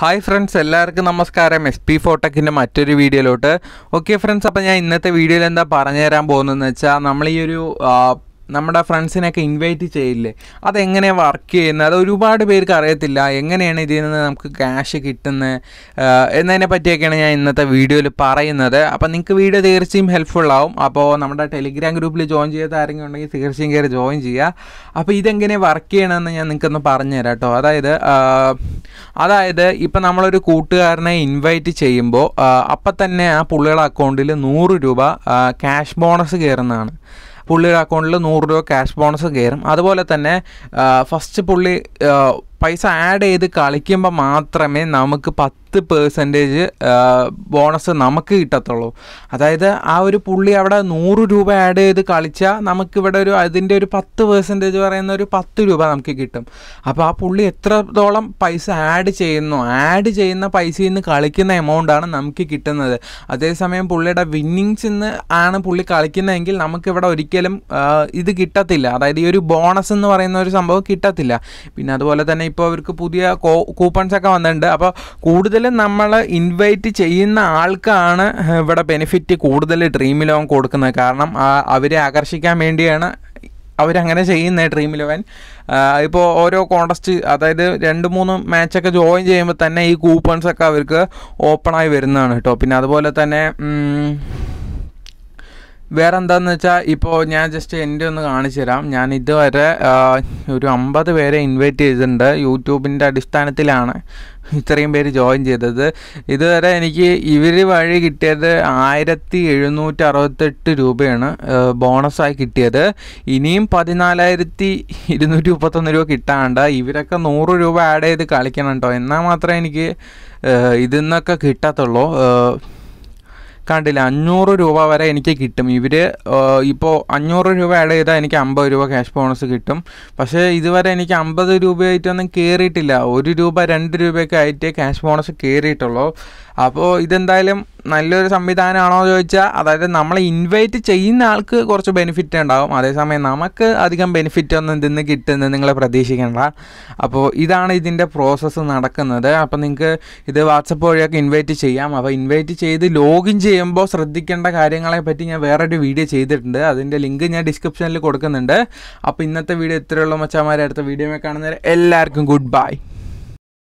hi friends എല്ലാവർക്കും നമസ്കാരം S P ഫോട്ടക്കിൻ്റെ മറ്റൊരു വീഡിയോയിലോട്ട് ഓക്കെ ഫ്രണ്ട്സ് അപ്പോൾ ഞാൻ ഇന്നത്തെ വീഡിയോയിൽ എന്താ പറഞ്ഞു തരാൻ പോകുന്നതെന്ന് വെച്ചാൽ നമ്മൾ ഈ ഒരു നമ്മുടെ ഫ്രണ്ട്സിനെയൊക്കെ ഇൻവൈറ്റ് ചെയ്യില്ലേ അതെങ്ങനെ വർക്ക് ചെയ്യുന്നത് അത് ഒരുപാട് പേർക്ക് അറിയത്തില്ല എങ്ങനെയാണ് ഇതിൽ നിന്ന് നമുക്ക് ക്യാഷ് കിട്ടുന്നത് എന്നതിനെ പറ്റിയൊക്കെയാണ് ഞാൻ ഇന്നത്തെ വീഡിയോയിൽ പറയുന്നത് അപ്പോൾ നിങ്ങൾക്ക് വീഡിയോ തീർച്ചയായും ഹെൽപ്ഫുൾ ആവും അപ്പോൾ നമ്മുടെ ടെലിഗ്രാം ഗ്രൂപ്പിൽ ജോയിൻ ചെയ്ത ആരെങ്കിലും ഉണ്ടെങ്കിൽ തീർച്ചയായും കയറി ജോയിൻ ചെയ്യുക അപ്പോൾ ഇതെങ്ങനെ വർക്ക് ചെയ്യണമെന്ന് ഞാൻ നിങ്ങൾക്കൊന്ന് പറഞ്ഞു തരാം കേട്ടോ അതായത് അതായത് ഇപ്പം നമ്മളൊരു കൂട്ടുകാരനെ ഇൻവൈറ്റ് ചെയ്യുമ്പോൾ അപ്പം തന്നെ ആ പുള്ളികളുടെ അക്കൗണ്ടിൽ നൂറ് രൂപ ക്യാഷ് ബോണസ് കയറുന്നതാണ് പുള്ളിയുടെ അക്കൗണ്ടിൽ നൂറ് രൂപ ക്യാഷ് ബോണസ് കയറും അതുപോലെ തന്നെ ഫസ്റ്റ് പുള്ളി പൈസ ആഡ് ചെയ്ത് കളിക്കുമ്പോൾ മാത്രമേ നമുക്ക് പത്ത് പേഴ്സൻറ്റേജ് ബോണസ് നമുക്ക് കിട്ടത്തുള്ളൂ അതായത് ആ ഒരു പുള്ളി അവിടെ നൂറ് രൂപ ആഡ് ചെയ്ത് കളിച്ചാൽ നമുക്കിവിടെ ഒരു അതിൻ്റെ ഒരു പത്ത് പേഴ്സൻറ്റേജ് പറയുന്ന ഒരു പത്ത് രൂപ നമുക്ക് കിട്ടും അപ്പോൾ ആ പുള്ളി എത്രത്തോളം പൈസ ആഡ് ചെയ്യുന്നു ആഡ് ചെയ്യുന്ന പൈസയിൽ നിന്ന് കളിക്കുന്ന എമൗണ്ടാണ് നമുക്ക് കിട്ടുന്നത് അതേസമയം പുള്ളിയുടെ വിന്നിങ്സിൽ നിന്ന് ആണ് പുള്ളി കളിക്കുന്നതെങ്കിൽ നമുക്കിവിടെ ഒരിക്കലും ഇത് കിട്ടത്തില്ല അതായത് ഈ ഒരു ബോണസ് എന്ന് പറയുന്ന ഒരു സംഭവം കിട്ടത്തില്ല പിന്നെ അതുപോലെ തന്നെ ഇപ്പോൾ അവർക്ക് പുതിയ കൂപ്പൺസ് ഒക്കെ വന്നിട്ടുണ്ട് അപ്പോൾ കൂടുതലും നമ്മൾ ഇൻവൈറ്റ് ചെയ്യുന്ന ആൾക്കാണ് ഇവിടെ ബെനിഫിറ്റ് കൂടുതൽ ഡ്രീം ലോൺ കൊടുക്കുന്നത് കാരണം അവരെ ആകർഷിക്കാൻ വേണ്ടിയാണ് അവരങ്ങനെ ചെയ്യുന്ന ഡ്രീം ഇലവൻ ഇപ്പോൾ ഓരോ കോണ്ടസ്റ്റ് അതായത് രണ്ട് മൂന്ന് മാച്ചൊക്കെ ജോയിൻ ചെയ്യുമ്പോൾ തന്നെ ഈ കൂപ്പൺസൊക്കെ അവർക്ക് ഓപ്പണായി വരുന്നതാണ് കേട്ടോ പിന്നെ അതുപോലെ തന്നെ വേറെ എന്താണെന്ന് വെച്ചാൽ ഇപ്പോൾ ഞാൻ ജസ്റ്റ് എൻ്റെ ഒന്ന് കാണിച്ചു തരാം ഞാൻ ഇതുവരെ ഒരു അമ്പത് പേരെ ഇൻവൈറ്റ് ചെയ്തിട്ടുണ്ട് യൂട്യൂബിൻ്റെ അടിസ്ഥാനത്തിലാണ് ഇത്രയും പേര് ജോയിൻ ചെയ്തത് ഇതുവരെ എനിക്ക് ഇവർ വഴി കിട്ടിയത് ആയിരത്തി എഴുന്നൂറ്റി അറുപത്തെട്ട് രൂപയാണ് ബോണസായി കിട്ടിയത് ഇനിയും പതിനാലായിരത്തി ഇരുന്നൂറ്റി മുപ്പത്തൊന്ന് രൂപ കിട്ടാണ്ട് ഇവരൊക്കെ നൂറ് രൂപ ആഡ് ചെയ്ത് കളിക്കണം കേട്ടോ എന്നാൽ മാത്രമേ എനിക്ക് ഇതിൽ നിന്നൊക്കെ കിട്ടത്തുള്ളൂ കണ്ടില്ല അഞ്ഞൂറ് രൂപ വരെ എനിക്ക് കിട്ടും ഇവർ ഇപ്പോൾ അഞ്ഞൂറ് രൂപ ആഡ് ചെയ്താൽ എനിക്ക് അമ്പത് രൂപ ക്യാഷ് ബോണസ് കിട്ടും പക്ഷേ ഇതുവരെ എനിക്ക് അമ്പത് രൂപയായിട്ടൊന്നും കയറിയിട്ടില്ല ഒരു രൂപ രണ്ട് രൂപയൊക്കെ ആയിട്ടേ ക്യാഷ് ബോണസ് കയറിയിട്ടുള്ളൂ അപ്പോൾ ഇതെന്തായാലും നല്ലൊരു സംവിധാനമാണോ ചോദിച്ചാൽ അതായത് നമ്മളെ ഇൻവൈറ്റ് ചെയ്യുന്ന ആൾക്ക് കുറച്ച് ബെനിഫിറ്റ് ഉണ്ടാകും അതേസമയം നമുക്ക് അധികം ബെനിഫിറ്റ് ഒന്നും ഇതിന്ന് കിട്ടുന്നത് നിങ്ങൾ പ്രതീക്ഷിക്കേണ്ട അപ്പോൾ ഇതാണ് ഇതിൻ്റെ പ്രോസസ്സ് നടക്കുന്നത് അപ്പോൾ നിങ്ങൾക്ക് ഇത് വാട്സപ്പ് വഴിയൊക്കെ ഇൻവൈറ്റ് ചെയ്യാം അപ്പോൾ ഇൻവൈറ്റ് ചെയ്ത് ലോഗിൻ ചെയ്യുമ്പോൾ ശ്രദ്ധിക്കേണ്ട കാര്യങ്ങളെ പറ്റി ഞാൻ വേറൊരു വീഡിയോ ചെയ്തിട്ടുണ്ട് അതിൻ്റെ ലിങ്ക് ഞാൻ ഡിസ്ക്രിപ്ഷനിൽ കൊടുക്കുന്നുണ്ട് അപ്പോൾ ഇന്നത്തെ വീഡിയോ ഇത്രയുള്ള മച്ചാമാരെ അടുത്ത വീഡിയോ കാണുന്നവരെ എല്ലാവർക്കും ഗുഡ് ബൈ